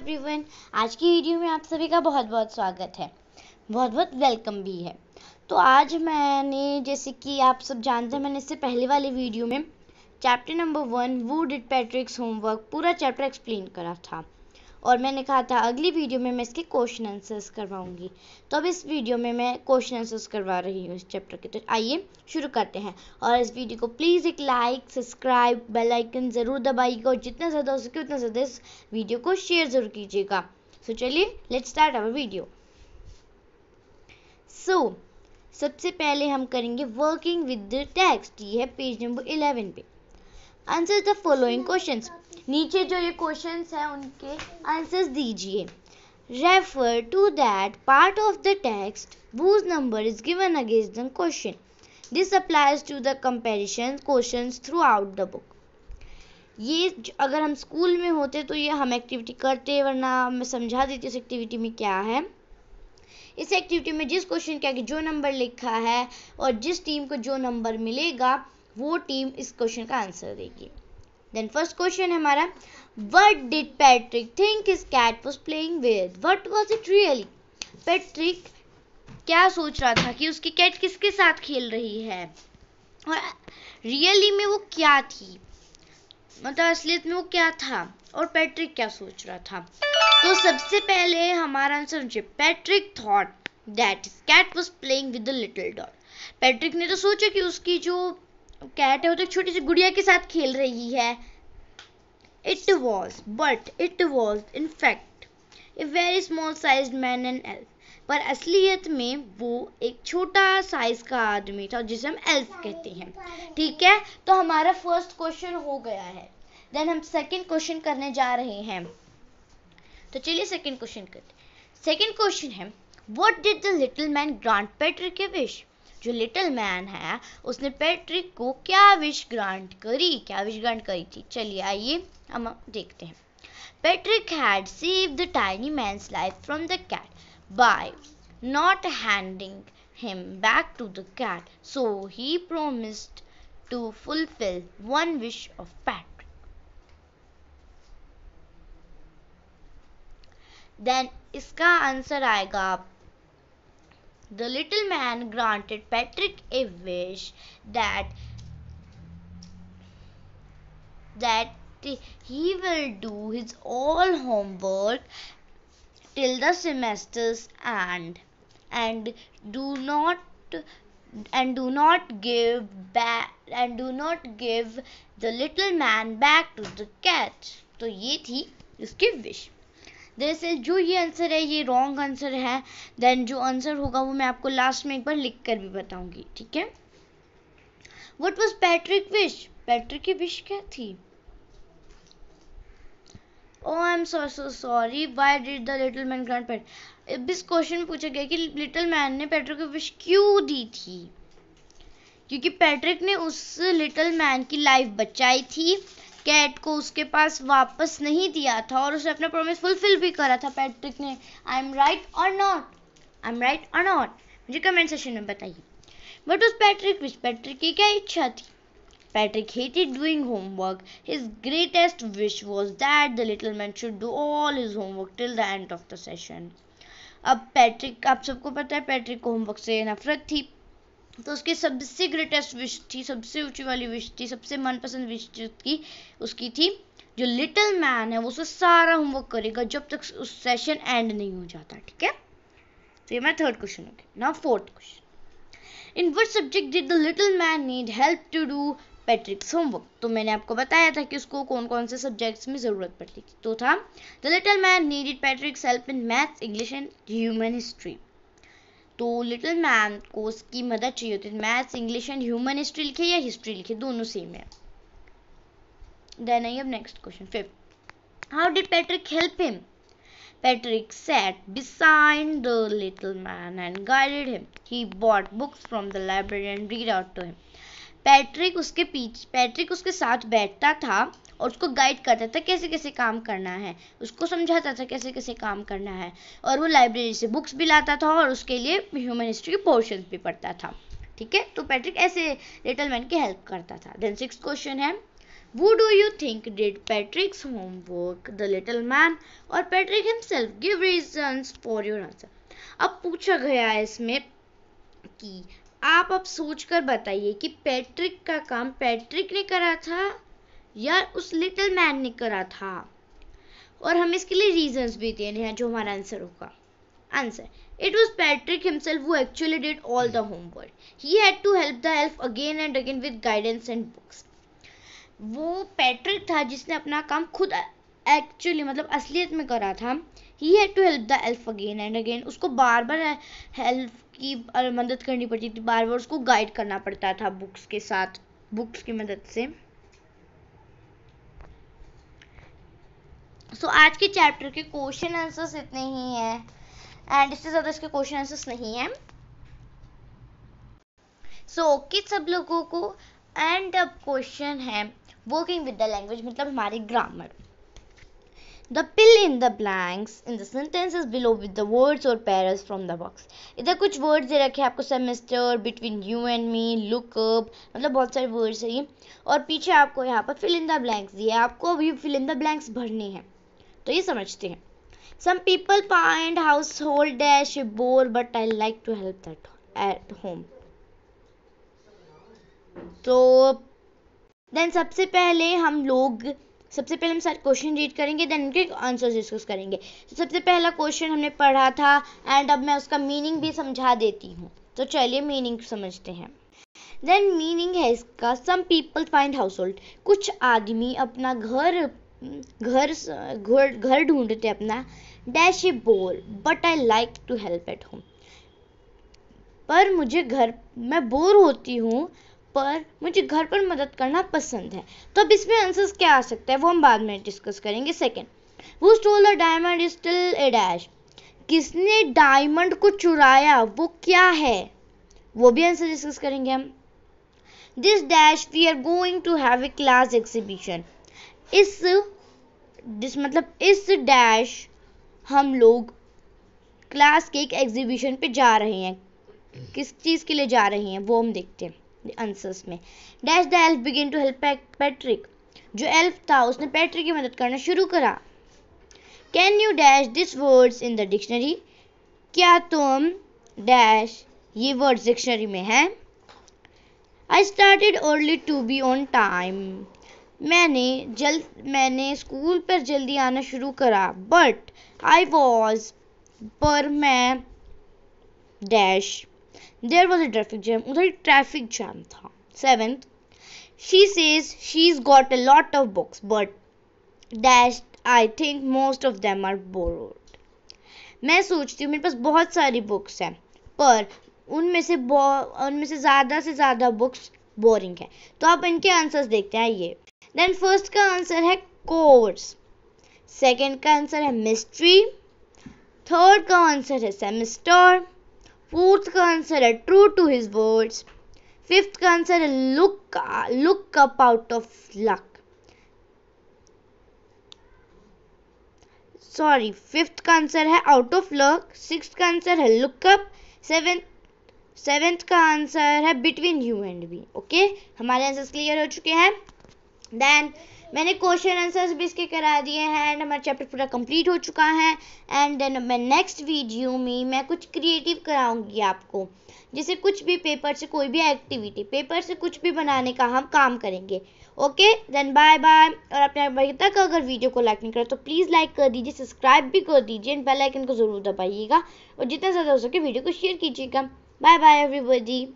Everyone आज की video में आप सभी का बहुत बहुत स्वागत है बहुत बहुत वेलकम भी है तो आज मैंने जैसे कि आप सब जानते हैं मैंने इससे पहले वाली वीडियो में chapter number one who did Patrick's homework पूरा चैप्टर एक्सप्लेन करा था और मैंने कहा था अगली वीडियो में मैं इसके क्वेश्चन आंसर्स करवाऊंगी तो अब इस वीडियो में मैं क्वेश्चन आंसर्स करवा रही हूँ इस चैप्टर के तो आइए शुरू करते हैं और इस वीडियो को प्लीज़ एक लाइक सब्सक्राइब बेल आइकन ज़रूर दबाइएगा और जितना ज़्यादा हो सके उतना ज़्यादा इस वीडियो को शेयर ज़रूर कीजिएगा सो चलिए let start our video so सबसे पहले हम करेंगे वर्किंग विद द टेक्स्ट ये है पेज नंबर इलेवन पे आंसर द फॉलोइंग क्वेश्चंस नीचे जो ये क्वेश्चंस हैं उनके आंसर्स दीजिए refer to that part of the text number is given against the question this applies to the the question throughout the book ये अगर हम स्कूल में होते तो ये हम एक्टिविटी करते वरना मैं समझा देती इस एक्टिविटी में क्या है इस एक्टिविटी में जिस क्वेश्चन क्या कि जो नंबर लिखा है और जिस टीम को जो नंबर मिलेगा वो टीम इस क्वेश्चन का आंसर देगी देन फर्स्ट क्वेश्चन है हमारा what did Patrick think his cat was playing with what was it really Patrick क्या सोच रहा था कि उसकी कैट किसके साथ खेल रही है और रियली में वो क्या थी मतलब असलियत में वो क्या था और पैट्रिक क्या सोच रहा था तो सबसे पहले हमारा आंसर मुझे Patrick thought that cat was playing with the little dot Patrick ने तो सोचा कि उसकी जो कैट है वो तो एक छोटी सी गुड़िया के साथ खेल रही है it was but it was in fact a very small size man and elf पर असलियत में वो एक छोटा साइज का आदमी था जिसे हम एल्फ कहते हैं ठीक है तो हमारा फर्स्ट क्वेश्चन हो गया है देन हम सेकंड क्वेश्चन करने जा रहे हैं तो चलिए सेकंड क्वेश्चन करते सेकंड क्वेश्चन है what did the little man grant Patrick wish जो लिटिल मैन है उसने पैट्रिक को क्या विश ग्रांट करी क्या विश ग्रांट करी थी चलिए आइए हम देखते हैं Patrick had save the tiny man's life from the cat by not handing him back to the cat so he promised to fulfil one wish of Patrick. Then इसका आंसर आएगा the little man granted Patrick a wish that that he will do his all homework till the semester's end and do not and do not give back and do not give the little man back to the cat तो ये थी उसकी wish दरअसल जो ये answer है ये wrong answer है देन जो आंसर होगा वो मैं आपको लास्ट में एक बार लिख कर भी बताऊंगी ठीक है what was Patrick wish Patrick की विश क्या थी oh I am so so sorry why did the little man grant Pat इस क्वेश्चन पूछा गया कि लिटिल मैन ने पैट्रिक की विश क्यों दी थी क्योंकि पैट्रिक ने उस लिटिल मैन की लाइफ बचाई थी कैट को उसके पास वापस नहीं दिया था और उसने अपना प्रोमिस फुलफिल भी करा था पैट्रिक ने I am right or not I am right or not मुझे कमेंट सेशन में बताइए बट उस पैट्रिक विच पैट्रिक की क्या इच्छा थी Patrick hated doing homework. His greatest wish was that the little man should do all his homework till the end of the session. अब Patrick आप सबको पता है पैट्रिक को होमवर्क से नफरत थी तो उसकी सबसे ग्रेटेस्ट विश थी सबसे ऊंची वाली विश थी सबसे मनपसंद विश की उसकी थी जो लिटिल मैन है वो उसका सारा होमवर्क करेगा जब तक उस सेशन एंड नहीं हो जाता ठीक है तो ये मैं थर्ड क्वेश्चन हो गया ना fourth question in what subject did the little man need help to do Patrick's homework तो मैंने आपको बताया था कि उसको कौन कौन से सब्जेक्ट्स में ज़रूरत पड़ती थी तो था the little man needed Patrick's help in maths English and human history तो लिटिल मैन को उसकी मदद चाहिए होती है maths English and human history लिखे या हिस्ट्री लिखे दोनों सेम है देन आई अब next question fifth how did Patrick help him Patrick set beside the little man and guided him he bought books from the library and read out to him Patrick उसके पीछे Patrick उसके साथ बैठता था और उसको guide करता था कैसे कैसे काम करना है उसको समझाता था कैसे कैसे काम करना है और वो लाइब्रेरी से बुक्स भी लाता था और उसके लिए ह्यूमन हिस्ट्री के पोर्शन भी पढ़ता था ठीक है तो पैट्रिक ऐसे लिटल मैन की हेल्प करता था देन सिक्स क्वेश्चन है who do you think did Patrick's homework the little man or Patrick himself give reason for your answer अब पूछा गया है इसमें कि आप अब सोचकर बताइए कि पैट्रिक का काम पैट्रिक ने करा था यार उस लिटिल मैन ने करा था और हमें इसके लिए रीजंस भी देने हैं जो हमारा आंसर होगा answer it was Patrick himself वो actually did all the homework. He had to help the elf again and again with guidance and books वो पैट्रिक था जिसने अपना काम खुद एक्चुअली मतलब असलियत में करा था he had to help the elf again and again उसको बार बार हेल्प की मदद करनी पड़ती थी बार बार उसको गाइड करना पड़ता था बुक्स के साथ बुक्स की मदद से सो so, आज के चैप्टर के क्वेश्चन आंसर्स इतने ही हैं एंड इससे ज़्यादा इसके क्वेश्चन आंसर्स नहीं हैं सो so, किस सब लोगों को एंड अब क्वेश्चन है वर्किंग विद द लैंग्वेज मतलब हमारी grammar the fill in the blanks in the sentences below with the words or phrases from the box इधर कुछ वर्ड्स दे रखे हैं आपको semester between you and me look up मतलब बहुत सारे वर्ड्स है ये और पीछे आपको यहाँ पर फिल इन द ब्लैंक्स दिए आपको अभी फिल इन द ब्लैंक्स भरने हैं तो ये समझते हैं some people find house household dash bore but I like to help that at home तो देन सबसे पहले हम लोग सबसे पहले हम सारे क्वेश्चन रीड करेंगे देन उनके आंसर्स डिस्कस करेंगे तो सबसे पहला क्वेश्चन हमने पढ़ा था एंड अब मैं उसका मीनिंग भी समझा देती हूँ तो चलिए मीनिंग समझते हैं देन मीनिंग है इसका some people find house hold कुछ आदमी अपना घर घर घर घर ढूंढते अपना dash a bore but I like to help at home पर मुझे घर मैं बोर होती हूँ पर मुझे घर पर मदद करना पसंद है तो अब इसमें आंसर्स क्या आ सकता है वो हम बाद में डिस्कस करेंगे सेकेंड वो stole the diamond is still a dash किसने डायमंड को चुराया वो क्या है वो भी आंसर डिस्कस करेंगे हम this dash we are going to have a class exhibition इस जिस मतलब इस डैश हम लोग क्लास के एक एग्जीबिशन पे जा रहे हैं किस चीज़ के लिए जा रहे हैं वो हम देखते हैं आंसर्स में dash the elf begin to help Patrick जो एल्फ था उसने पैट्रिक की मदद करना शुरू करा can you dash this words in the dictionary क्या तुम डैश ये वर्ड्स डिक्शनरी में हैं I started early to be on time मैंने जल मैंने स्कूल पर जल्दी आना शुरू करा बट आई वॉज पर मैं dash there was a traffic jam उधर ट्रैफिक जैम था seventh says she is got a lot of books but dash I think most of them are bored मैं सोचती हूँ मेरे पास बहुत सारी बुक्स हैं पर उनमें से उनमें से ज़्यादा से ज़्यादा बुक्स बोरिंग है तो आप इनके आंसर्स देखते हैं ये देन फर्स्ट का आंसर है कोर्स सेकेंड का आंसर है मिस्ट्री थर्ड का आंसर है सेमेस्टर फोर्थ का आंसर है true to his words fifth का आंसर है look look up out of luck sorry fifth का आंसर है आउट ऑफ लक सिक्स का आंसर है लुकअप सेवेंथ सेवेंथ का आंसर है between you and be okay हमारे आंसर क्लियर हो चुके हैं दैन मैंने क्वेश्चन आंसर्स भी इसके करा दिए हैं एंड हमारा चैप्टर पूरा कंप्लीट हो चुका है एंड देन मैं नेक्स्ट वीडियो में मैं कुछ क्रिएटिव कराऊंगी आपको जैसे कुछ भी पेपर से कोई भी एक्टिविटी पेपर से कुछ भी बनाने का हम काम करेंगे ओके देन बाय बाय और अपने अभी तक अगर वीडियो को लाइक नहीं करा तो प्लीज़ लाइक कर दीजिए सब्सक्राइब भी कर दीजिए एंड बेलाइकन को ज़रूर दबाइएगा और जितना ज़्यादा हो सके वीडियो को शेयर कीजिएगा बाय बाय एवरीबॉडी